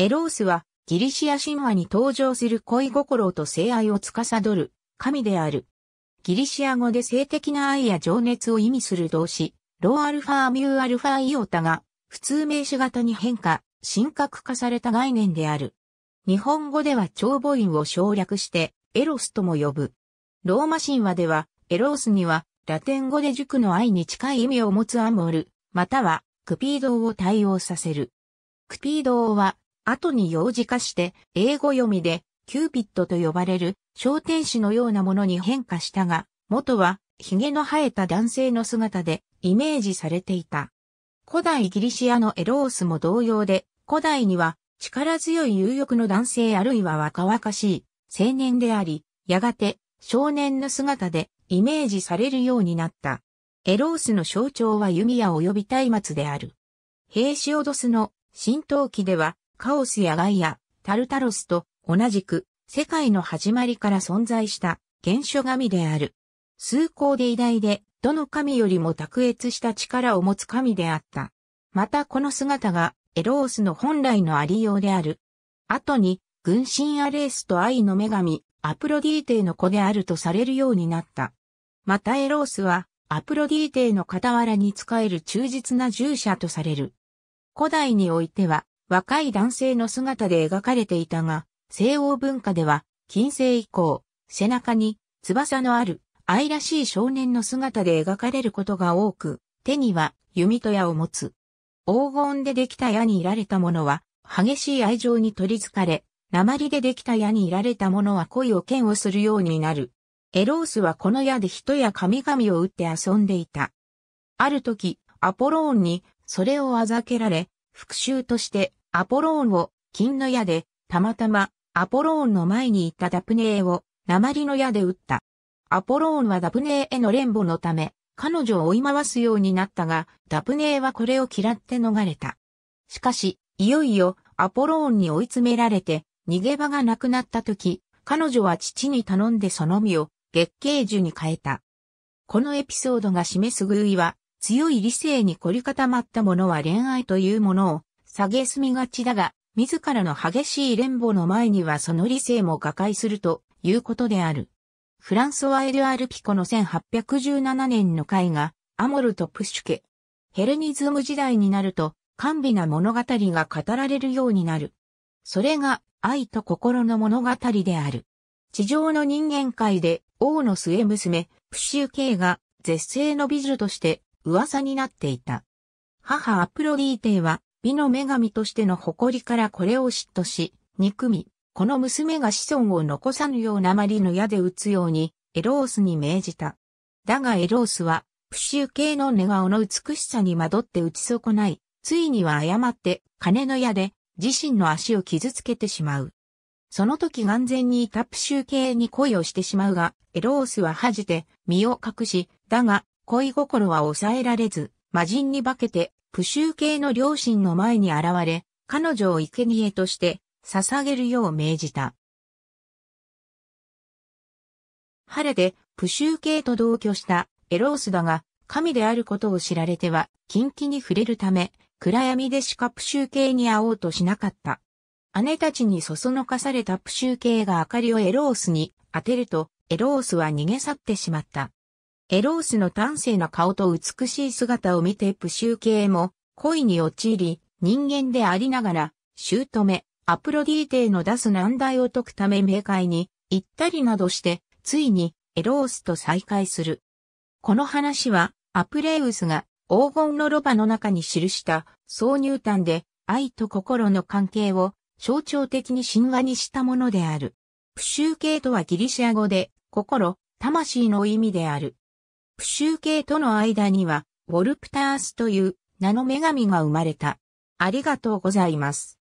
エロースはギリシア神話に登場する恋心と性愛を司る神である。ギリシア語で性的な愛や情熱を意味する動詞、ローアルファミューアルファイオタが普通名詞型に変化、神格化された概念である。日本語では長母音を省略してエロスとも呼ぶ。ローマ神話ではエロースにはラテン語で塾の愛に近い意味を持つアモル、またはクピードを対応させる。クピードは後に幼児化して、英語読みで、キューピッドと呼ばれる、小天使のようなものに変化したが、元は、髭の生えた男性の姿で、イメージされていた。古代ギリシアのエロースも同様で、古代には、力強い有力の男性あるいは若々しい、青年であり、やがて、少年の姿で、イメージされるようになった。エロースの象徴は弓矢及び松明である。兵士オドスの浸透記では、カオスやガイア、タルタロスと同じく世界の始まりから存在した原初神である。崇高で偉大で、どの神よりも卓越した力を持つ神であった。またこの姿がエロースの本来のありようである。後に、軍神アレースと愛の女神、アプロディーテの子であるとされるようになった。またエロースは、アプロディーテの傍らに仕える忠実な従者とされる。古代においては、若い男性の姿で描かれていたが、西欧文化では、近世以降、背中に翼のある愛らしい少年の姿で描かれることが多く、手には弓と矢を持つ。黄金でできた矢にいられたものは、激しい愛情に取り憑かれ、鉛でできた矢にいられたものは恋を剣をするようになる。エロースはこの矢で人や神々を打って遊んでいた。ある時、アポローンにそれをあざけられ、復讐としてアポローンを金の矢で、たまたまアポローンの前にいたダプネーを鉛の矢で撃った。アポローンはダプネーへの連母のため、彼女を追い回すようになったが、ダプネーはこれを嫌って逃れた。しかし、いよいよアポローンに追い詰められて、逃げ場がなくなった時、彼女は父に頼んでその身を月桂樹に変えた。このエピソードが示す偶意は、強い理性に凝り固まったものは恋愛というものを下げすみがちだが、自らの激しい連暴の前にはその理性も瓦解するということである。フランソワ・エル・アルピコの1817年の絵画、アモルとプシュケ。ヘルニズム時代になると、甘美な物語が語られるようになる。それが愛と心の物語である。地上の人間界で王の末娘、プシュケが絶世の美女として噂になっていた。母アプロディーテは美の女神としての誇りからこれを嫉妬し、憎み、この娘が子孫を残さぬようなまりの矢で撃つように、エロースに命じた。だがエロースは、プシュ系の寝顔の美しさに惑って打ち損ない、ついには誤って金の矢で自身の足を傷つけてしまう。その時眼前にいたプシュ系に恋をしてしまうが、エロースは恥じて身を隠し、だが恋心は抑えられず、魔人に化けてプシュー系の両親の前に現れ、彼女を生贄として捧げるよう命じた。晴れでプシュー系と同居したエロースだが、神であることを知られては、近畿に触れるため、暗闇でしかプシュー系に会おうとしなかった。姉たちにそそのかされたプシュー系が明かりをエロースに当てると、エロースは逃げ去ってしまった。エロースの端正な顔と美しい姿を見てプシュー系も恋に陥り、人間でありながら、姑、アプロディーテの出す難題を解くため冥界に行ったりなどして、ついにエロースと再会する。この話は、アプレウスが黄金のロバの中に記した挿入端で愛と心の関係を象徴的に神話にしたものである。プシュー系とはギリシア語で心、魂の意味である。プシュー系との間には、ウォルプタースという名の女神が生まれた。ありがとうございます。